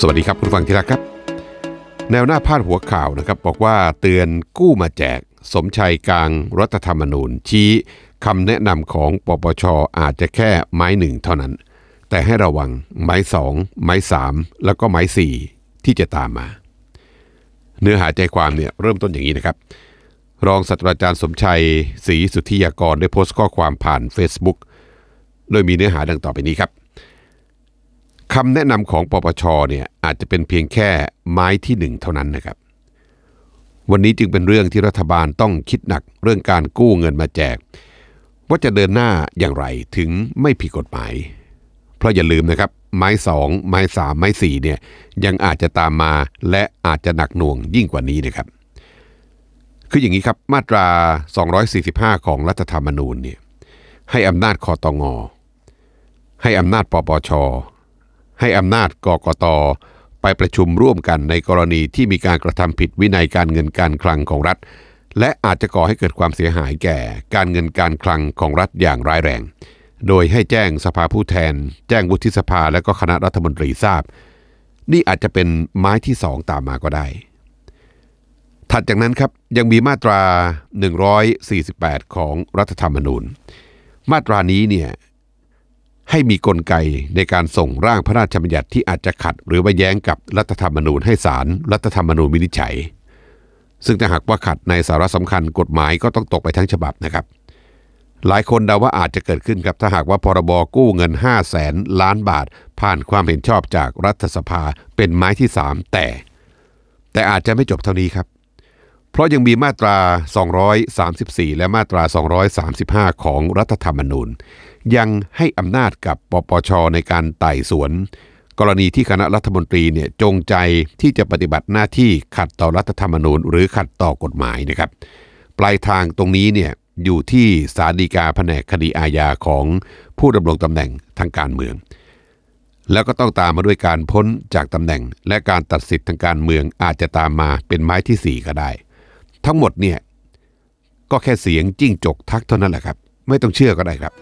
สวัสดีครับคุณฟังที่รักครับ แนวหน้าพาดหัวข่าวนะครับ บอกว่าเตือนกู้มาแจก สมชัยกลาง รัฐธรรมนูญชี้คำแนะนำของปปชอาจจะแค่ไม้หนึ่งเท่านั้น แต่ให้ระวังไม้สองไม้สามแล้วก็ไม้สี่ที่จะตามมา เนื้อหาใจความเนี่ยเริ่มต้นอย่างนี้นะครับ รองศาสตราจารย์สมชัยศรีสุทธิยากร ได้โพสต์ข้อความผ่าน Facebook โดยมีเนื้อหาดังต่อไปนี้ครับคำแนะนำของปปช เนี่ยอาจจะเป็นเพียงแค่ไม้ที่หนึ่งเท่านั้นนะครับ วันนี้จึงเป็นเรื่องที่รัฐบาลต้องคิดหนักเรื่องการกู้เงินมาแจก ว่าจะเดินหน้าอย่างไรถึงไม่ผิดกฎหมาย เพราะอย่าลืมนะครับ ไม้สองไม้สามไม้สี่เนี่ยยังอาจจะตามมาและอาจจะหนักหน่วงยิ่งกว่านี้นะครับ คืออย่างนี้ครับมาตรา 245 ของรัฐธรรมนูญเนี่ยให้อำนาจคอตองอให้อำนาจปปชให้อำนาจกกตไปประชุมร่วมกันในกรณีที่มีการกระทำผิด วินัยการเงินการคลังของรัฐ และอาจจะก่อให้เกิดความเสียหายแก่ การเงินการคลังของรัฐอย่างร้ายแรง โดยให้แจ้งสภาผู้แทน แจ้งวุฒิสภาและก็คณะรัฐมนตรีทราบ นี่อาจจะเป็นไม้ที่สองตามมาก็ได้ถัดจากนั้นครับยังมีมาตรา148ของรัฐธรรมนูญ มาตรานี้เนี่ยให้มีกลไกในการส่งร่างพระราชบัญญัติที่อาจจะขัดหรือว่าแย้งกับรัฐธรรมนูญให้ศาลรรัฐธรรมนูญวินิจฉัย ซึ่งถ้าหากว่าขัดในสาระสำคัญกฎหมายก็ต้องตกไปทั้งฉบับนะครับ หลายคนเดาว่าอาจจะเกิดขึ้นครับถ้าหากว่าพรบกู้เงิน5 0 0แสนล้านบาทผ่านความเห็นชอบจากรัฐสภาเป็นไม้ที่3แต่ แต่อาจจะไม่จบเท่านี้ครับเพราะยังมีมาตรา 234 และมาตรา 235 ของรัฐธรรมนูญ ยังให้อำนาจกับปปชในการไต่สวน กรณีที่คณะรัฐมนตรีเนี่ยจงใจที่จะปฏิบัติหน้าที่ขัดต่อรัฐธรรมนูญ หรือขัดต่อกฎหมายนะครับปลายทางตรงนี้เนี่ยอยู่ที่สาดีกาแผนกคดีอาญาของผู้ดำรงตำแหน่งทางการเมือง แล้วก็ต้องตามมาด้วยการพ้นจากตำแหน่งและการตัดสิทธิ์ทางการเมืองอาจจะตามมาเป็นไม้ที่ 4 ก็ได้ทั้งหมดเนี่ย ก็แค่เสียงจิ้งจกทักเท่านั้นแหละครับ ไม่ต้องเชื่อก็ได้ครับ